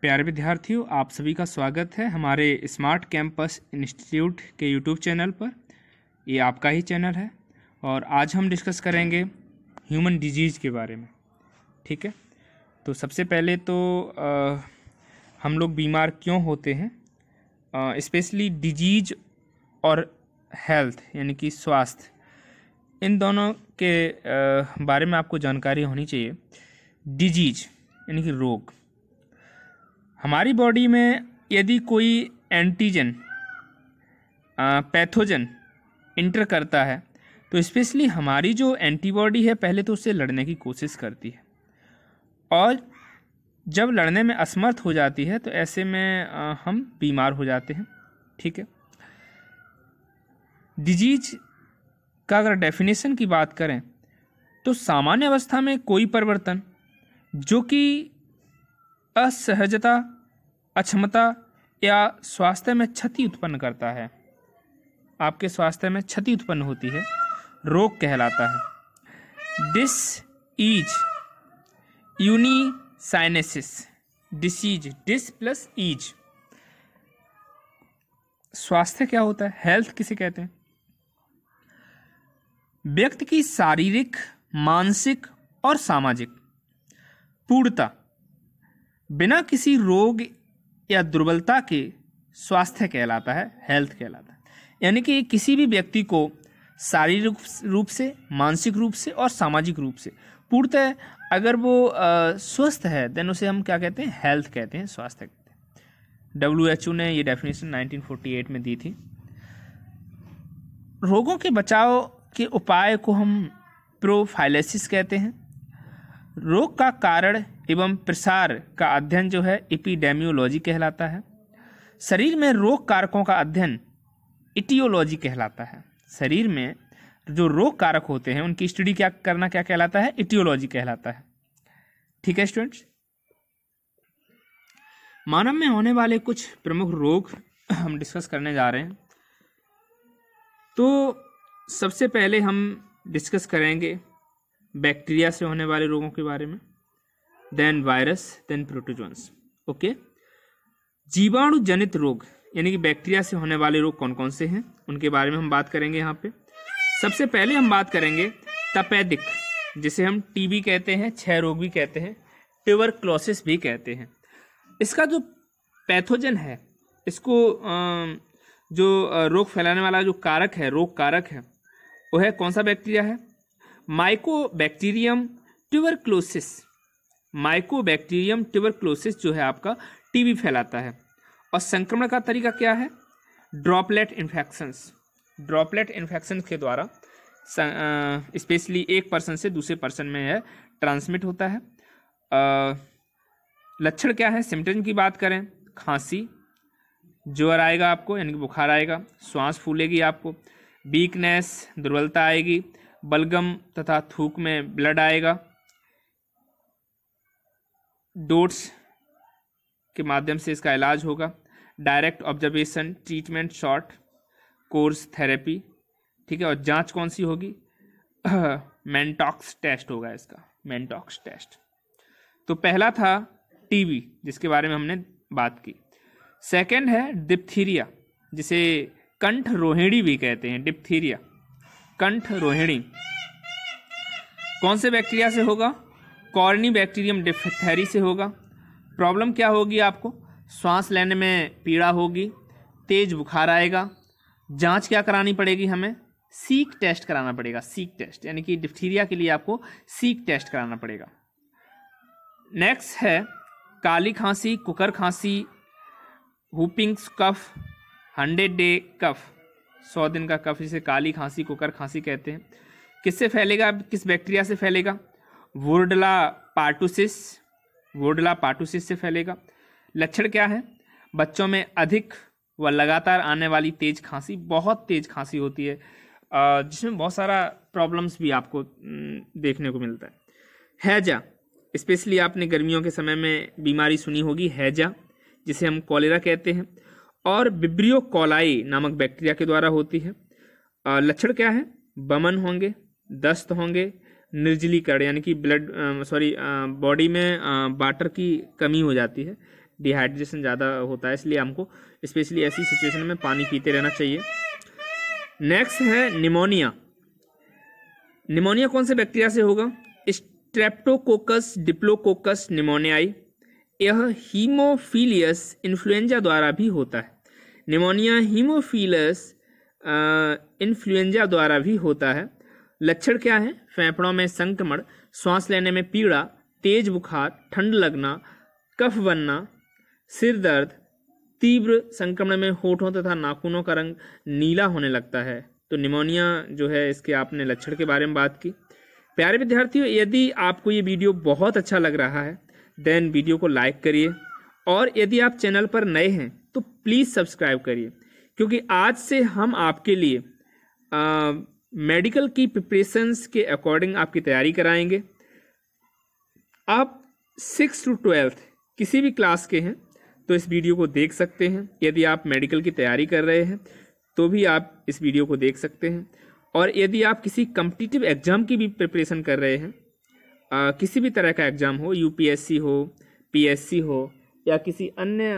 प्यारे विद्यार्थियों आप सभी का स्वागत है हमारे स्मार्ट कैंपस इंस्टीट्यूट के यूट्यूब चैनल पर ये आपका ही चैनल है और आज हम डिस्कस करेंगे ह्यूमन डिजीज़ के बारे में ठीक है तो सबसे पहले तो आ, हम लोग बीमार क्यों होते हैं स्पेशली डिजीज और हेल्थ यानी कि स्वास्थ्य इन दोनों के आ, बारे में आपको जानकारी होनी चाहिए डिजीज यानी कि रोग हमारी बॉडी में यदि कोई एंटीजन पैथोजन इंटर करता है तो स्पेशली हमारी जो एंटीबॉडी है पहले तो उससे लड़ने की कोशिश करती है और जब लड़ने में असमर्थ हो जाती है तो ऐसे में आ, हम बीमार हो जाते हैं ठीक है डिजीज का अगर डेफिनेशन की बात करें तो सामान्य अवस्था में कोई परिवर्तन जो कि असहजता अक्षमता या स्वास्थ्य में क्षति उत्पन्न करता है आपके स्वास्थ्य में क्षति उत्पन्न होती है रोग कहलाता है डिस ईज यूनिसाइनेसिस डिसीज डिस प्लस ईज स्वास्थ्य क्या होता है हेल्थ किसे कहते हैं व्यक्ति की शारीरिक मानसिक और सामाजिक पूर्णता बिना किसी रोग या दुर्बलता के स्वास्थ्य कहलाता है हेल्थ कहलाता है यानी कि किसी भी व्यक्ति को शारीरिक रूप से मानसिक रूप से और सामाजिक रूप से पूर्णतः अगर वो स्वस्थ है देन उसे हम क्या कहते हैं हेल्थ कहते हैं स्वास्थ्य कहते हैं डब्ल्यू एच ओ ने ये डेफिनेशन 1948 में दी थी रोगों के बचाव के उपाय को हम प्रोफाइलेसिस कहते हैं रोग का कारण एवं प्रसार का अध्ययन जो है इपिडेमियोलॉजी कहलाता है शरीर में रोग कारकों का अध्ययन इटियोलॉजी कहलाता है शरीर में जो रोग कारक होते हैं उनकी स्टडी क्या करना क्या कहलाता है इटियोलॉजी कहलाता है ठीक है स्टूडेंट्स मानव में होने वाले कुछ प्रमुख रोग हम डिस्कस करने जा रहे हैं तो सबसे पहले हम डिस्कस करेंगे बैक्टीरिया से होने वाले रोगों के बारे में then virus then protozoans okay जीवाणु जनित रोग यानी कि बैक्टीरिया से होने वाले रोग कौन कौन से हैं उनके बारे में हम बात करेंगे यहाँ पे सबसे पहले हम बात करेंगे तपेदिक जिसे हम टीबी कहते हैं छह रोग भी कहते हैं ट्यूबर क्लोसिस भी कहते हैं इसका जो पैथोजन है इसको जो रोग फैलाने वाला जो कारक है रोग कारक है वो है कौन सा बैक्टीरिया है माइकोबैक्टीरियम ट्यूबरक्लोसिस माइकोबैक्टीरियम ट्यूबरक्लोसिस जो है आपका टीबी फैलाता है और संक्रमण का तरीका क्या है ड्रॉपलेट इन्फेक्शंस ड्रॉपलेट इन्फेक्शन के द्वारा स्पेशली एक पर्सन से दूसरे पर्सन में है ट्रांसमिट होता है लक्षण क्या है सिम्टम की बात करें खांसी ज्वर आएगा आपको यानी कि बुखार आएगा श्वास फूलेगी आपको वीकनेस दुर्बलता आएगी बलगम तथा थूक में ब्लड आएगा डोट्स के माध्यम से इसका इलाज होगा direct observation treatment short course therapy ठीक है और जांच कौन सी होगी मेंटॉक्स टेस्ट होगा इसका मेंटॉक्स टेस्ट तो पहला था टीबी जिसके बारे में हमने बात की सेकंड है डिप्थीरिया जिसे कंठ रोहिणी भी कहते हैं डिप्थीरिया कंठ रोहिणी कौन से बैक्टीरिया से होगा कॉर्नी बैक्टीरियम डिफेरी से होगा प्रॉब्लम क्या होगी आपको श्वास लेने में पीड़ा होगी तेज बुखार आएगा जांच क्या करानी पड़ेगी हमें सीक टेस्ट कराना पड़ेगा सीक टेस्ट यानी कि डिफ्थीरिया के लिए आपको सीक टेस्ट कराना पड़ेगा नेक्स्ट है काली खांसी कुकर खांसी हुपिंग्स कफ हंड्रेड डे कफ सौ दिन का कफ जिसे काली खांसी कुकर खांसी कहते हैं किससे फैलेगा किस बैक्टीरिया से फैलेगा वोडला पार्टोसिस वोडला पार्टोसिस से फैलेगा लक्षण क्या है बच्चों में अधिक व लगातार आने वाली तेज खांसी बहुत तेज खांसी होती है जिसमें बहुत सारा प्रॉब्लम्स भी आपको देखने को मिलता है हैजा स्पेशली आपने गर्मियों के समय में बीमारी सुनी होगी हैजा जिसे हम कॉलेरा कहते हैं और बिब्रियो कॉलाई नामक बैक्टीरिया के द्वारा होती है लक्षण क्या है बमन होंगे दस्त होंगे निर्जलीकरण यानी कि ब्लड सॉरी बॉडी में वाटर की कमी हो जाती है डिहाइड्रेशन ज़्यादा होता है इसलिए हमको स्पेशली ऐसी सिचुएशन में पानी पीते रहना चाहिए नेक्स्ट है निमोनिया निमोनिया कौन से बैक्टीरिया से होगा स्ट्रेप्टोकोकस डिप्लोकोकस निमोनियाई यह हीमोफीलियस इन्फ्लुएंजा द्वारा भी होता है निमोनिया हीमोफीलस इन्फ्लुएंजा द्वारा भी होता है लक्षण क्या है फेफड़ों में संक्रमण श्वास लेने में पीड़ा तेज बुखार ठंड लगना कफ बनना सिर दर्द तीव्र संक्रमण में होठों तथा नाखूनों का रंग नीला होने लगता है तो निमोनिया जो है इसके आपने लक्षण के बारे में बात की प्यारे विद्यार्थियों यदि आपको ये वीडियो बहुत अच्छा लग रहा है देन वीडियो को लाइक करिए और यदि आप चैनल पर नए हैं तो प्लीज़ सब्सक्राइब करिए क्योंकि आज से हम आपके लिए आ, मेडिकल की प्रिपरेशंस के अकॉर्डिंग आपकी तैयारी कराएंगे आप सिक्स टू ट्वेल्थ किसी भी क्लास के हैं तो इस वीडियो को देख सकते हैं यदि आप मेडिकल की तैयारी कर रहे हैं तो भी आप इस वीडियो को देख सकते हैं और यदि आप किसी कम्पिटिटिव एग्ज़ाम की भी प्रिपरेशन कर रहे हैं आ, किसी भी तरह का एग्ज़ाम हो यूपीएससी हो पीएससी हो या किसी अन्य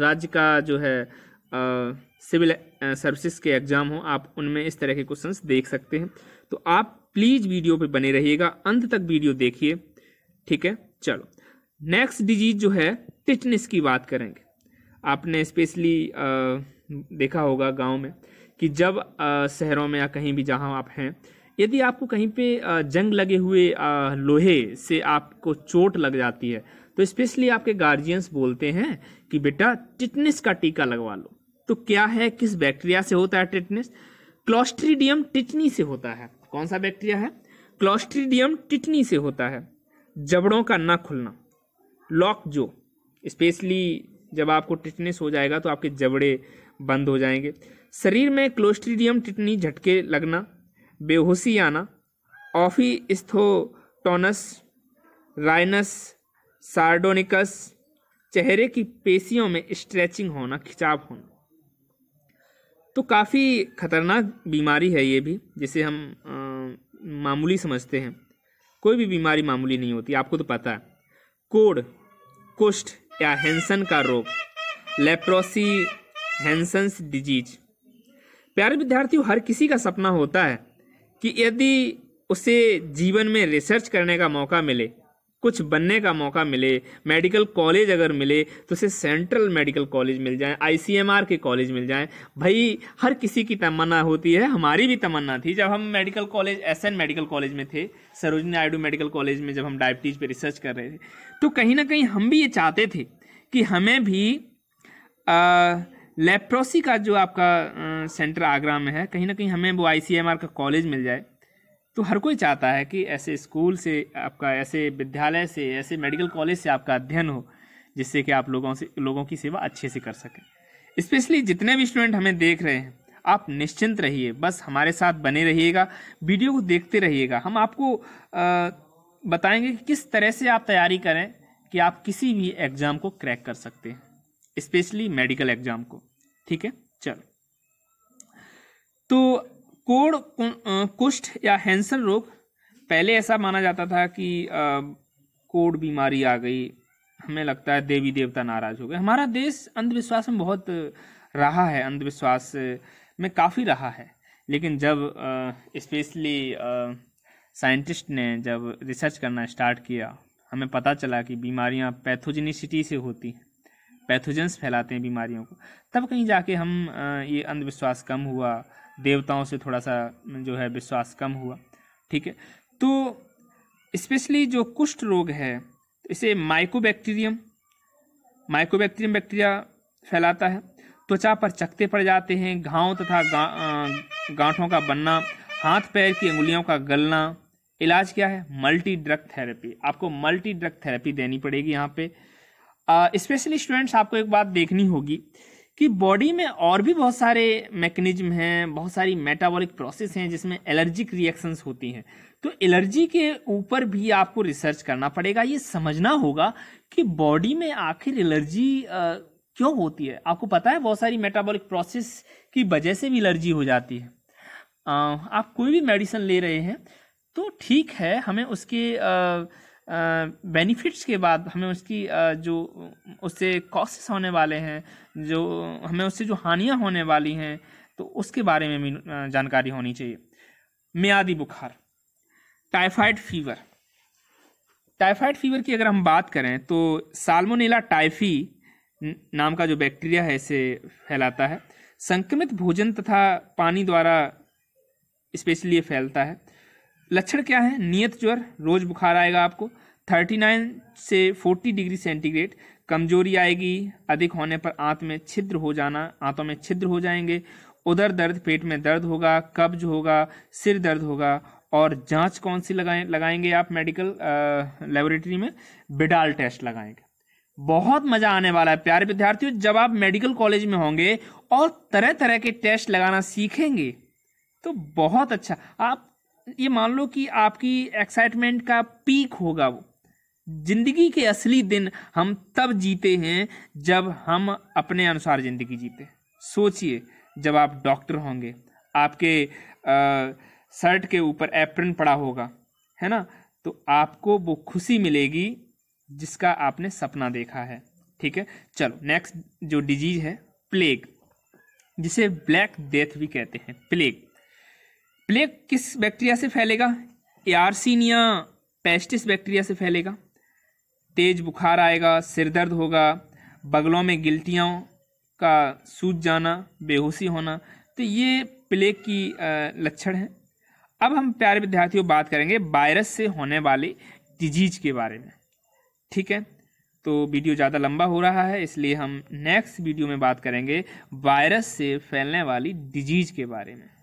राज्य का जो है सिविल सर्विसेज के एग्ज़ाम हो आप उनमें इस तरह के क्वेश्चंस देख सकते हैं तो आप प्लीज़ वीडियो पे बने रहिएगा अंत तक वीडियो देखिए ठीक है चलो नेक्स्ट डिजीज जो है टिटनेस की बात करेंगे आपने स्पेशली देखा होगा गांव में कि जब आ, शहरों में या कहीं भी जहां आप हैं यदि आपको कहीं पे जंग लगे हुए लोहे से आपको चोट लग जाती है तो स्पेशली आपके गार्जियंस बोलते हैं कि बेटा टिटनेस का टीका लगवा लो तो क्या है किस बैक्टीरिया से होता है टिटनेस क्लॉस्ट्रीडियम टिटनी से होता है कौन सा बैक्टीरिया है क्लॉस्ट्रीडियम टिटनी से होता है जबड़ों का ना खुलना लॉक जो स्पेशली जब आपको टिटनेस हो जाएगा तो आपके जबड़े बंद हो जाएंगे शरीर में क्लोस्ट्रीडियम टिटनी झटके लगना ऑफी स्थोटोनस राइनस सार्डोनिकस चेहरे की पेशियों में स्ट्रेचिंग होना खिंचाव होना तो काफ़ी खतरनाक बीमारी है ये भी जिसे हम आ, मामूली समझते हैं कोई भी बीमारी मामूली नहीं होती आपको तो पता है कोड कुष्ठ या हैंसन का रोग लेप्रोसी हैंसन्स डिजीज प्यारे विद्यार्थियों हर किसी का सपना होता है कि यदि उसे जीवन में रिसर्च करने का मौका मिले कुछ बनने का मौका मिले मेडिकल कॉलेज अगर मिले तो उसे सेंट्रल मेडिकल कॉलेज मिल जाए आईसीएमआर के कॉलेज मिल जाए भाई हर किसी की तमन्ना होती है हमारी भी तमन्ना थी जब हम medical college S medical college में थे सरोजनी नायडू मेडिकल कॉलेज में जब हम डायबिटीज़ पर रिसर्च कर रहे थे तो कहीं ना कहीं हम भी ये चाहते थे कि हमें भी आ, लेप्रोसी का जो आपका सेंटर आगरा में है कहीं ना कहीं हमें वो आई का कॉलेज मिल जाए तो हर कोई चाहता है कि ऐसे स्कूल से आपका ऐसे विद्यालय से ऐसे मेडिकल कॉलेज से आपका अध्ययन हो जिससे कि आप लोगों से लोगों की सेवा अच्छे से कर सकें स्पेशली जितने भी स्टूडेंट हमें देख रहे हैं आप निश्चिंत रहिए बस हमारे साथ बने रहिएगा वीडियो को देखते रहिएगा हम आपको आ, बताएंगे कि किस तरह से आप तैयारी करें कि आप किसी भी एग्ज़ाम को क्रैक कर सकते हैं स्पेशली मेडिकल एग्ज़ाम को ठीक है चल तो कोड कुष्ठ या हैंसन रोग पहले ऐसा माना जाता था कि कोड बीमारी आ गई हमें लगता है देवी देवता नाराज हो गए हमारा देश अंधविश्वास में बहुत रहा है अंधविश्वास में काफ़ी रहा है लेकिन जब स्पेशली साइंटिस्ट ने जब रिसर्च करना स्टार्ट किया हमें पता चला कि बीमारियां पैथोजिनिसिटी से होती हैं पैथोजेंस फैलाते हैं बीमारियों को तब कहीं जाके हम ये अंधविश्वास कम हुआ देवताओं से थोड़ा सा जो है विश्वास कम हुआ ठीक है तो स्पेशली जो कुष्ठ रोग है इसे माइकोबैक्टीरियम माइकोबैक्टीरियम बैक्टीरिया फैलाता है त्वचा पर चकते पड़ जाते हैं घाव तथा गांठों का बनना हाथ पैर की उंगलियों का गलना इलाज क्या है मल्टी ड्रग थेरेपी आपको मल्टी ड्रग थेरेपी देनी पड़ेगी यहाँ पे स्पेशली uh, स्टूडेंट्स आपको एक बात देखनी होगी कि बॉडी में और भी बहुत सारे मैकेनिज्म हैं बहुत सारी मेटाबॉलिक प्रोसेस हैं जिसमें एलर्जिक रिएक्शंस होती हैं तो एलर्जी के ऊपर भी आपको रिसर्च करना पड़ेगा ये समझना होगा कि बॉडी में आखिर एलर्जी क्यों होती है आपको पता है बहुत सारी मेटाबॉलिक प्रोसेस की वजह से भी एलर्जी हो जाती है आ, आप कोई भी मेडिसिन ले रहे हैं तो ठीक है हमें उसके बेनिफिट्स के बाद हमें उसकी जो उससे कॉसेस होने वाले हैं जो हमें उससे जो हानियाँ होने वाली हैं तो उसके बारे में भी जानकारी होनी चाहिए मियादी बुखार टाइफाइड फीवर टाइफाइड फीवर की अगर हम बात करें तो साल्मोनेला टाइफी नाम का जो बैक्टीरिया है इसे फैलाता है संक्रमित भोजन तथा पानी द्वारा स्पेशली ये फैलता है लक्षण क्या है नियत ज्वर रोज बुखार आएगा आपको थर्टी नाइन से फोर्टी डिग्री सेंटीग्रेड कमजोरी आएगी अधिक होने पर आंत में छिद्र हो जाना आंतों में छिद्र हो जाएंगे उधर दर्द पेट में दर्द होगा कब्ज होगा सिर दर्द होगा और जांच कौन सी लगाए लगाएंगे आप मेडिकल लेबोरेटरी में बिडाल टेस्ट लगाएंगे बहुत मजा आने वाला है प्यारे विद्यार्थियों जब आप मेडिकल कॉलेज में होंगे और तरह तरह के टेस्ट लगाना सीखेंगे तो बहुत अच्छा आप ये मान लो कि आपकी एक्साइटमेंट का पीक होगा वो जिंदगी के असली दिन हम तब जीते हैं जब हम अपने अनुसार जिंदगी जीते सोचिए जब आप डॉक्टर होंगे आपके आ, शर्ट के ऊपर एप्रन पड़ा होगा है ना तो आपको वो खुशी मिलेगी जिसका आपने सपना देखा है ठीक है चलो नेक्स्ट जो डिजीज है प्लेग जिसे ब्लैक डेथ भी कहते हैं प्लेग प्लेग किस बैक्टीरिया से फैलेगा एआरसीनिया पेस्टिस बैक्टीरिया से फैलेगा तेज बुखार आएगा सिर दर्द होगा बगलों में गिल्टियों का सूज जाना बेहोशी होना तो ये प्लेग की लक्षण है अब हम प्यारे विद्यार्थियों बात करेंगे वायरस से होने वाले डिजीज के बारे में ठीक है तो वीडियो ज़्यादा लंबा हो रहा है इसलिए हम नेक्स्ट वीडियो में बात करेंगे वायरस से फैलने वाली डिजीज के बारे में